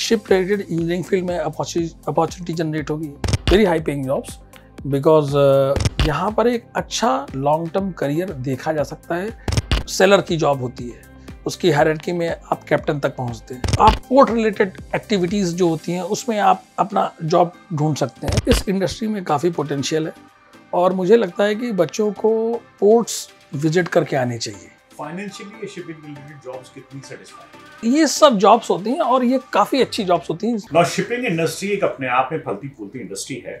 Ship related engineering field में opportunity generate होगी very high paying jobs because यहाँ पर एक अच्छा लॉन्ग टर्म करियर देखा जा सकता है सेलर की जॉब होती है उसकी हायरकी में आप कैप्टन तक पहुँचते हैं आप पोर्ट रिलेटेड एक्टिविटीज़ जो होती हैं उसमें आप अपना जॉब ढूंढ सकते हैं इस इंडस्ट्री में काफ़ी पोटेंशियल है और मुझे लगता है कि बच्चों को पोर्ट्स विजिट करके आने चाहिए ये सब जॉब्स होती हैं और ये काफ़ी अच्छी जॉब्स होती हैं ना शिपिंग इंडस्ट्री एक अपने आप में फलती फूलती इंडस्ट्री है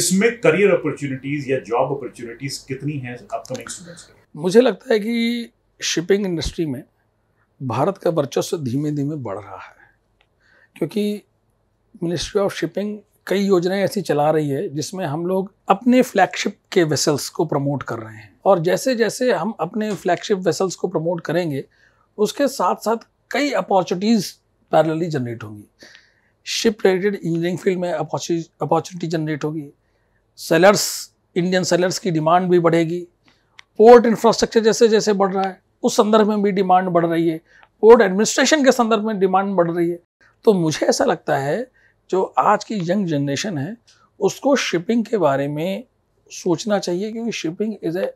इसमें करियर अपॉर्चुनिटीज या जॉब अपॉर्चुनिटीज कितनी हैं अपकमिंग स्टूडेंट्स के मुझे लगता है कि शिपिंग इंडस्ट्री में भारत का वर्चस्व धीमे धीमे बढ़ रहा है क्योंकि मिनिस्ट्री ऑफ शिपिंग कई योजनाएं ऐसी चला रही है जिसमें हम लोग अपने फ्लैगशिप के वेसल्स को प्रमोट कर रहे हैं और जैसे जैसे हम अपने फ्लैगशिप वेसल्स को प्रमोट करेंगे उसके साथ साथ कई अपॉर्चुनिटीज़ पैरेलली जनरेट होंगी शिप रिलेटेड इंजीनियरिंग फील्ड में अपॉर्चुनिटी जनरेट होगी सेलर्स इंडियन सेलर्स की डिमांड भी बढ़ेगी पोर्ट इंफ्रास्ट्रक्चर जैसे जैसे बढ़ रहा है उस संदर्भ में भी डिमांड बढ़ रही है पोर्ट एडमिनिस्ट्रेशन के संदर्भ में डिमांड बढ़ रही है तो मुझे ऐसा लगता है जो आज की यंग जनरेशन है उसको शिपिंग के बारे में सोचना चाहिए क्योंकि shipping is a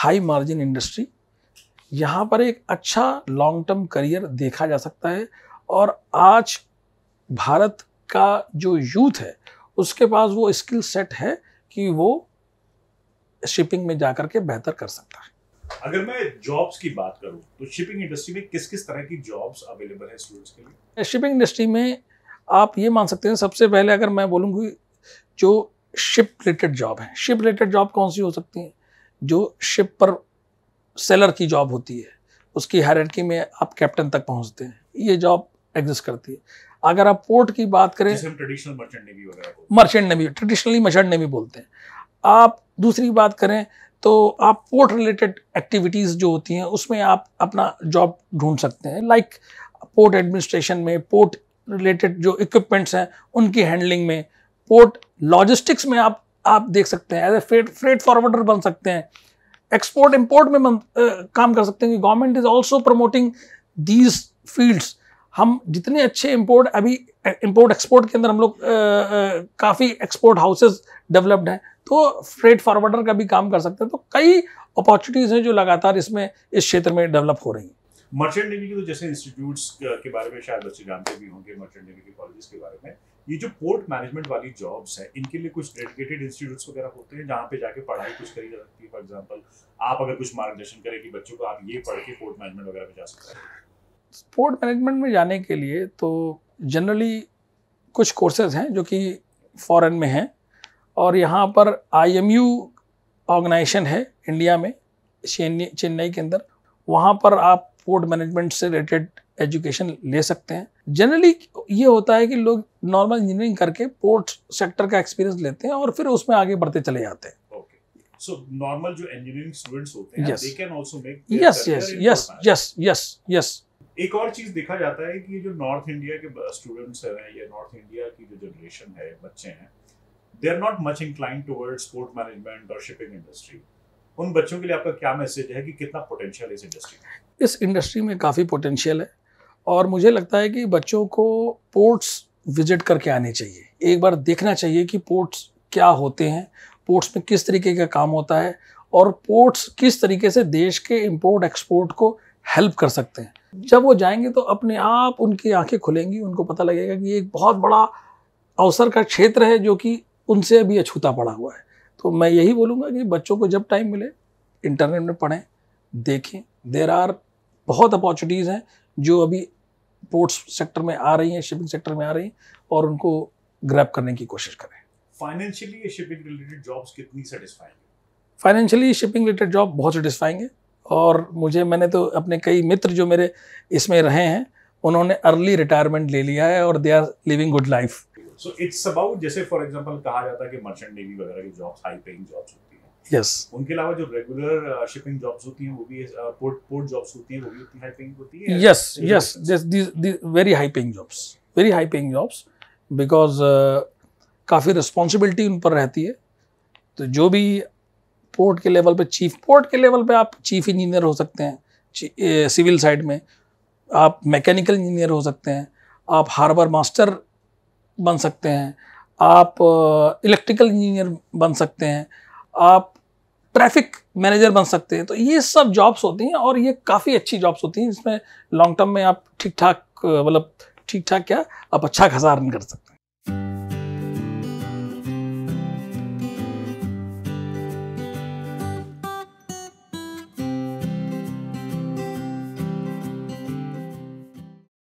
high margin industry यहाँ पर एक अच्छा लॉन्ग टर्म करियर देखा जा सकता है और आज भारत का जो यूथ है उसके पास वो स्किल सेट है कि वो शिपिंग में जाकर के बेहतर कर सकता है अगर मैं जॉब्स की बात करूँ तो शिपिंग इंडस्ट्री में किस किस तरह की जॉब्स अवेलेबल है स्टूडेंट्स के लिए शिपिंग इंडस्ट्री में आप ये मान सकते हैं सबसे पहले अगर मैं बोलूँगी जो शिप रिलेटेड जॉब है शिप रिलेटेड जॉब कौन सी हो सकती हैं जो शिप पर सेलर की जॉब होती है उसकी हायरकी में आप कैप्टन तक पहुंचते हैं ये जॉब एग्जिस्ट करती है अगर आप पोर्ट की बात करें traditional merchant navy merchant navy traditionally merchant navy बोलते हैं आप दूसरी बात करें तो आप पोर्ट रिलेटेड एक्टिविटीज़ जो होती हैं उसमें आप अपना जॉब ढूंढ सकते हैं लाइक पोर्ट एडमिनिस्ट्रेशन में पोर्ट रिलेटेड जो इक्विपमेंट्स हैं उनकी हैंडलिंग में पोर्ट लॉजिस्टिक्स में आप आप देख सकते हैं as a freight freight forwarder बन सकते हैं एक्सपोर्ट इम्पोर्ट में बन, आ, काम कर सकते हैं government is also promoting these fields हम जितने अच्छे इम्पोर्ट अभी इम्पोर्ट एक्सपोर्ट के अंदर हम लोग काफ़ी एक्सपोर्ट हाउसेज डेवलप्ड हैं तो फ्रेट फॉरवर्डर का भी काम कर सकते हैं तो कई अपॉर्चुनिटीज़ हैं जो लगातार इसमें इस क्षेत्र में डेवलप हो रही हैं मर्चेंट नेवी के तो जैसे इंस्टीट्यूट के बारे में शायद बच्चे जानते भी होंगे मर्चेंट नेवी के कॉलेजेस के बारे में ये जो पोर्ट मैनेजमेंट वाली जॉब्स हैं इनके लिए कुछ डेडिकेटेड इंस्टीट्यूट्स वगैरह होते हैं जहाँ पे जाके पढ़ाई कुछ करी जा सकती है फॉर एग्जाम्पल आप अगर कुछ मार्गदर्शन करें कि बच्चों को आप ये पढ़ के पोर्ट मैनेजमेंट वगैरह में जा सकते हैं पोर्ट मैनेजमेंट में जाने के लिए तो जनरली कुछ कोर्सेज हैं जो कि फॉरेन में हैं और यहाँ पर आई एम यू ऑर्गेनाइजेशन है इंडिया में चेन्नई के अंदर वहाँ पर आप फूड मैनेजमेंट से रिलेटेड एजुकेशन ले सकते हैं जनरली ये होता है कि लोग नॉर्मल इंजीनियरिंग करके पोर्ट सेक्टर का एक्सपीरियंस लेते हैं और फिर उसमें आगे बढ़ते चले जाते हैं एक और चीज देखा जाता है कि जो नॉर्थ इंडिया के स्टूडेंट्स हैं या नॉर्थ इंडिया की जो जनरेशन है बच्चे हैं they are not much incline towards sport management और शिपिंग इंडस्ट्री उन बच्चों के लिए आपका क्या मैसेज है कि कितना पोटेंशियल है इस इंडस्ट्री में इस इंडस्ट्री में काफ़ी पोटेंशियल है और मुझे लगता है कि बच्चों को पोर्ट्स विजिट करके आने चाहिए एक बार देखना चाहिए कि पोर्ट्स क्या होते हैं पोर्ट्स में किस तरीके का काम होता है और पोर्ट्स किस तरीके से देश के इम्पोर्ट एक्सपोर्ट को हेल्प कर सकते हैं जब वो जाएंगे तो अपने आप उनकी आंखें खुलेंगी उनको पता लगेगा कि ये एक बहुत बड़ा अवसर का क्षेत्र है जो कि उनसे अभी अछूता पड़ा हुआ है तो मैं यही बोलूँगा कि बच्चों को जब टाइम मिले इंटरनेट में पढ़ें देखें देर आर बहुत अपॉर्चुनिटीज़ हैं जो अभी पोर्ट्स सेक्टर में आ रही हैं शिपिंग सेक्टर में आ रही हैं और उनको ग्रैप करने की कोशिश करें फाइनेंशियली शिपिंग रिलेटेड जॉब्स कितनी satisfying financially shipping related job बहुत सेटिस्फाइंग है और मुझे मैंने तो अपने कई मित्र जो मेरे इसमें रहे हैं उन्होंने अर्ली रिटायरमेंट ले लिया है और they are living good life so it's about जैसे फॉर एग्जांपल कहा जाता है कि मर्चेंट नेवी वगैरह की जॉब्स हाई पेइंग जॉब्स होती हैं यस yes. उनके अलावा जो रेगुलर शिपिंग जॉब्स होती हैं वो भी पोर्ट पोर्ट जॉब्स होती हैं वो भी उतनी हाई पेइंग होती हैं yes yes this this very high paying jobs very high paying jobs because काफ़ी रिस्पांसिबिलिटी उन पर रहती है तो जो भी पोर्ट के लेवल पे चीफ पोर्ट के लेवल पे आप चीफ इंजीनियर हो सकते हैं सिविल साइड eh, में आप मैकेनिकल इंजीनियर हो सकते हैं आप हार्बर मास्टर बन सकते हैं आप इलेक्ट्रिकल इंजीनियर बन सकते हैं आप ट्रैफिक मैनेजर बन सकते हैं तो ये सब जॉब्स होती हैं और ये काफ़ी अच्छी जॉब्स होती हैं जिसमें लॉन्ग टर्म में आप ठीक ठाक मतलब ठीक ठाक क्या आप अच्छा खासा अर्न कर सकते हैं